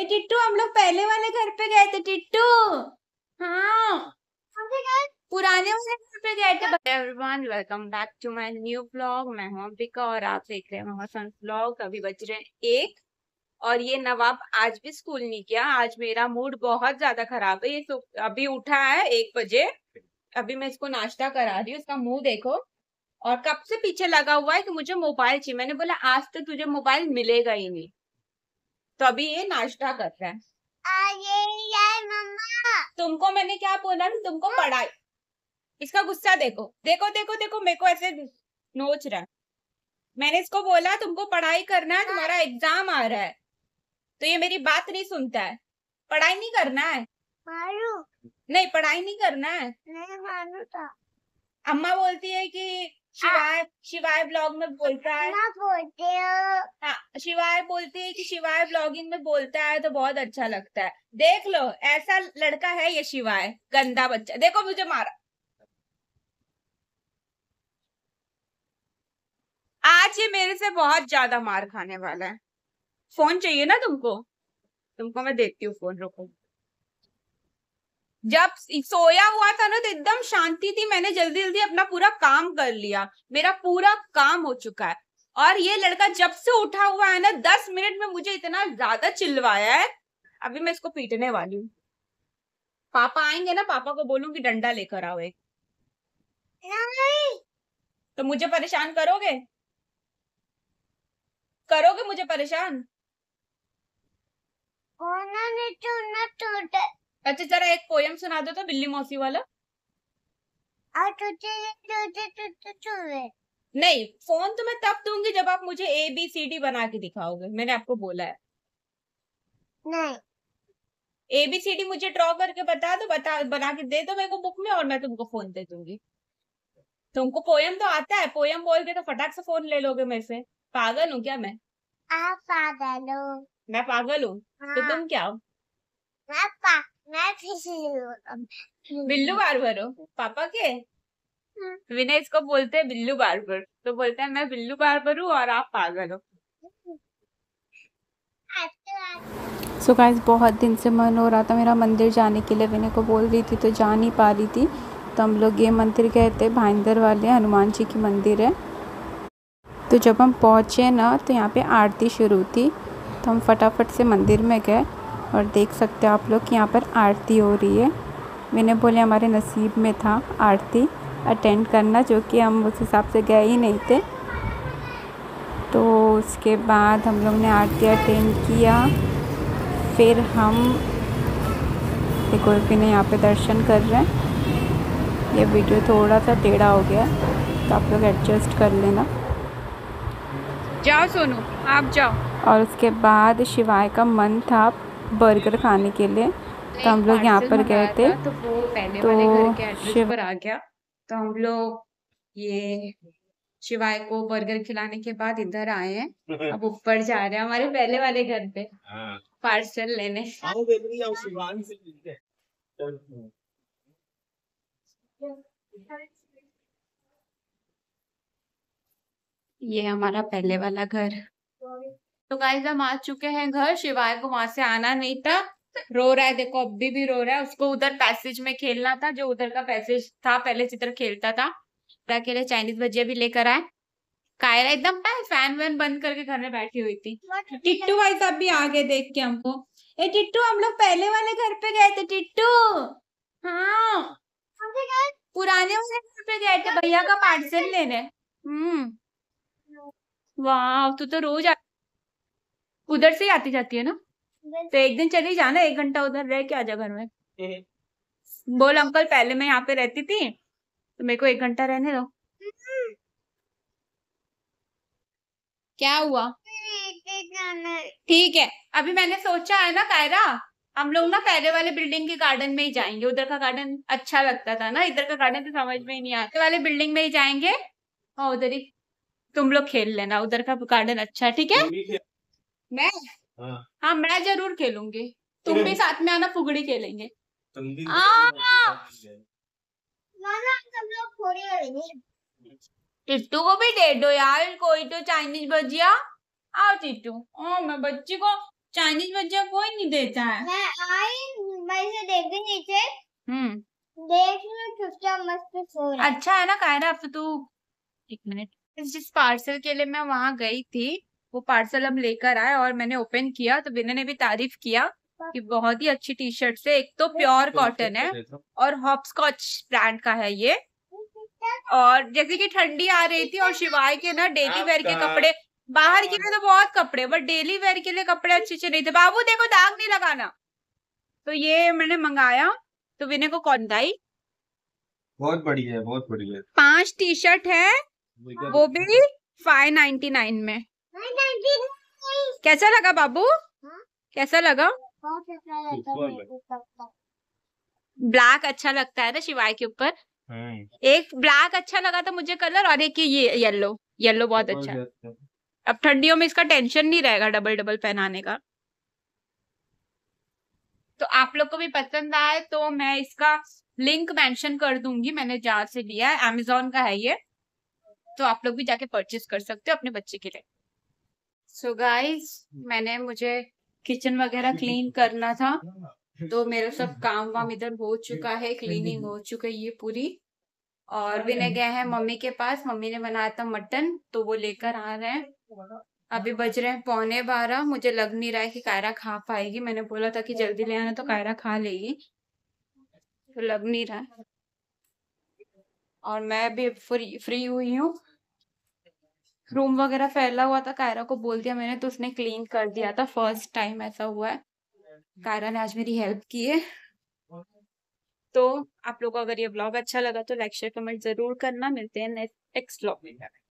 ए टिट्टू हम लोग पहले वाले घर पे गए थे टिट्टू हाँ पुराने वाले घर पे गए थे everyone welcome back to my new blog मैं हूँ अंबिका और आप देख रहे हैं मोहसन ब्लॉग अभी बज रहे हैं एक और ये नवाब आज भी स्कूल नहीं किया आज मेरा मूड बहुत ज्यादा खराब है ये तो अभी उठा है एक बजे अभी मैं इसको नाश्ता करा रही हूँ इसका मुंह देखो और कब से पीछे लगा हुआ है कि मुझे मोबाइल चाहिए मैंने बोला आज तो तुझे मोबाइल मिलेगा ही नहीं तो अभी ये नाश्ता कर रहे हैं यार मम्मा तुमको मैंने क्या बोला ना तुमको हाँ। पढ़ाई इसका गुस्सा देखो देखो देखो देखो मेरे को ऐसे नोच रहा है मैंने इसको बोला तुमको पढ़ाई करना है तुम्हारा एग्जाम हाँ। आ रहा है तो ये मेरी बात नहीं सुनता है पढ़ाई नहीं करना है नहीं पढ़ाई नहीं करना है नहीं था अम्मा बोलती है कि हाँ। शिवाय शिवाय ब्लॉग में बोलता है बोलते हाँ शिवाय बोलती है कि शिवाय ब्लॉगिंग में बोलता है तो बहुत अच्छा लगता है देख लो ऐसा लड़का है ये शिवाय गंदा बच्चा देखो मुझे मारा आज ये मेरे से बहुत ज्यादा मार खाने वाला है फोन चाहिए ना तुमको तुमको मैं देती हूँ फोन रुको जब सोया हुआ था ना तो एकदम शांति थी मैंने जल्दी जल्दी अपना पूरा काम कर लिया मेरा पूरा काम हो चुका है और ये लड़का जब से उठा हुआ है ना दस मिनट में मुझे इतना ज्यादा चिल्लवाया है अभी मैं इसको पीटने वाली हूँ पापा आएंगे ना पापा को बोलूंगी डंडा लेकर आओ एक तो मुझे परेशान करोगे करोगे मुझे परेशान अच्छा जरा एक पोयम सुना दो तो बिल्ली मौसी वाला आ, तुझे, तुझे, तुझे, नहीं फोन तो मैं तब दूंगी जब आप मुझे ए बी सी डी बना के दिखाओगे मैंने आपको बोला है नहीं ए बी सी डी मुझे ड्रॉ करके बता दो बता बना के दे दो मेरे को बुक में और मैं तुमको फोन दे दूंगी तुमको पोयम तो आता है पोयम बोल के तो फटाक से फोन ले लोगे मेरे से पागल हूँ क्या मैं आप पागल हूँ मैं पागल हूँ तो हाँ। तुम क्या हो मैं पागल मैं फिर बिल्लू बार्बर हो पापा के हाँ। विनय इसको बोलते हैं बिल्लू बार्बर तो बोलते हैं मैं बिल्लू बार्बर हूँ और आप पागल हो सो so गाइस बहुत दिन से मन हो रहा था मेरा मंदिर जाने के लिए विनय को बोल रही थी तो जा नहीं पा रही थी तो हम लोग ये मंदिर गए थे भाईंदर वाले हनुमान जी की मंदिर है तो जब हम पहुँचे ना तो यहाँ पे आरती शुरू थी तो हम फटाफट से मंदिर में गए और देख सकते हो आप लोग कि यहाँ पर आरती हो रही है मैंने बोले हमारे नसीब में था आरती अटेंड करना जो कि हम उस हिसाब से गए ही नहीं थे तो उसके बाद हम लोग ने आरती अटेंड किया फिर हम एक और भी ने यहाँ पे दर्शन कर रहे हैं ये वीडियो थोड़ा सा टेढ़ा हो गया तो आप लोग एडजस्ट कर लेना जाओ सोनू आप जाओ और उसके बाद शिवाय का मन था बर्गर खाने के लिए तो हम लोग यहाँ पर गए थे तो वो पहले तो वाले घर के एड्रेस पर आ गया तो हम लोग ये शिवाय को बर्गर खिलाने के बाद इधर आए हैं अब ऊपर जा रहे हैं हमारे पहले वाले घर पे हाँ। पार्सल लेने ये हमारा पहले वाला घर तो गाइज हम आ चुके हैं घर शिवाय को वहां से आना नहीं था रो रहा है देखो अभी भी रो रहा है उसको उधर पैसेज में खेलना था जो उधर का पैसेज था पहले जिधर खेलता था के लिए चाइनीज भजिया भी लेकर आए कायरा एकदम फैन वैन बंद करके घर में बैठी हुई थी टिट्टू भाई साहब भी आ गए देख के हमको ए टिट्टू हम लोग पहले वाले घर पे गए थे टिट्टू हाँ पुराने वाले घर पे गए थे भैया का पार्सल लेने हम्म। वाह तू तो रोज आ उधर से ही आती जाती है ना तो एक दिन चली जाना एक घंटा उधर रह के आ जा घर में हम्म। बोल अंकल पहले मैं यहाँ पे रहती थी तो मेरे को एक घंटा रहने दो हम्म। क्या हुआ ठीक है अभी मैंने सोचा है ना कायरा हम लोग ना पहले वाले बिल्डिंग के गार्डन में ही जाएंगे उधर का गार्डन अच्छा लगता था ना इधर का गार्डन तो समझ में ही नहीं आते वाले बिल्डिंग में ही जाएंगे हाँ उधर ही तुम लोग खेल लेना उधर का गार्डन अच्छा ठीक है मैं हाँ।, हाँ, मैं जरूर खेलूंगी तुम भी साथ में आना फुगड़ी खेलेंगे टिट्टू को भी दे दो यार कोई तो चाइनीज भजिया आओ टिट्टू ओ मैं बच्ची को चाइनीज भजिया कोई नहीं देता है मैं आई मैं इसे देख नीचे हम्म देख लो चुपचाप मस्त सो रहा अच्छा है ना कायरा अब तू एक मिनट जिस पार्सल के लिए मैं वहाँ गई थी वो पार्सल हम लेकर आए और मैंने ओपन किया तो विनय ने भी तारीफ किया कि बहुत ही अच्छी टी शर्ट से एक तो प्योर कॉटन है और हॉपस्कॉच ब्रांड का है ये और जैसे कि ठंडी आ रही थी और शिवाय के ना डेली वेयर के कपड़े बाहर के हाँ। लिए तो बहुत कपड़े बट डेली वेयर के लिए कपड़े अच्छे अच्छे नहीं थे बाबू देखो दाग नहीं लगाना तो ये मैंने मंगाया तो विनय को कौन दाई बहुत बढ़िया है बहुत बढ़िया पांच टी शर्ट है वो भी फाइव नाइनटी नाइन में कैसा लगा बाबू हाँ? कैसा लगा अच्छा ब्लैक अच्छा लगता है ना शिवाय के ऊपर हम्म। एक ब्लैक अच्छा लगा था मुझे कलर और एक ये येलो येलो बहुत अच्छा अब ठंडियों में इसका टेंशन नहीं रहेगा डबल डबल पहनाने का तो आप लोग को भी पसंद आए तो मैं इसका लिंक मेंशन कर दूंगी मैंने जहां से लिया है अमेजोन का है ये तो आप लोग भी जाके परचेज कर सकते हो अपने बच्चे के लिए सो so गाइस मैंने मुझे किचन वगैरह क्लीन करना था हाँ। तो मेरा सब काम वाम इधर हो चुका है क्लीनिंग हाँ हो चुकी है पूरी और विनय हाँ गए हैं मम्मी के पास मम्मी ने बनाया था मटन तो वो लेकर आ रहे हैं अभी बज रहे हैं पौने बारह मुझे लग नहीं रहा है कि कायरा खा पाएगी मैंने बोला था कि जल्दी ले आना तो कायरा खा लेगी तो लग नहीं रहा है और मैं भी फ्री फ्री हुई हूँ रूम वगैरह फैला हुआ था कायरा को बोल दिया मैंने तो उसने क्लीन कर दिया था फर्स्ट टाइम ऐसा हुआ है कायरा ने आज मेरी हेल्प की है तो आप लोगों को अगर ये ब्लॉग अच्छा लगा तो लाइक शेयर कमेंट जरूर करना मिलते हैं नेक्स्ट ब्लॉग में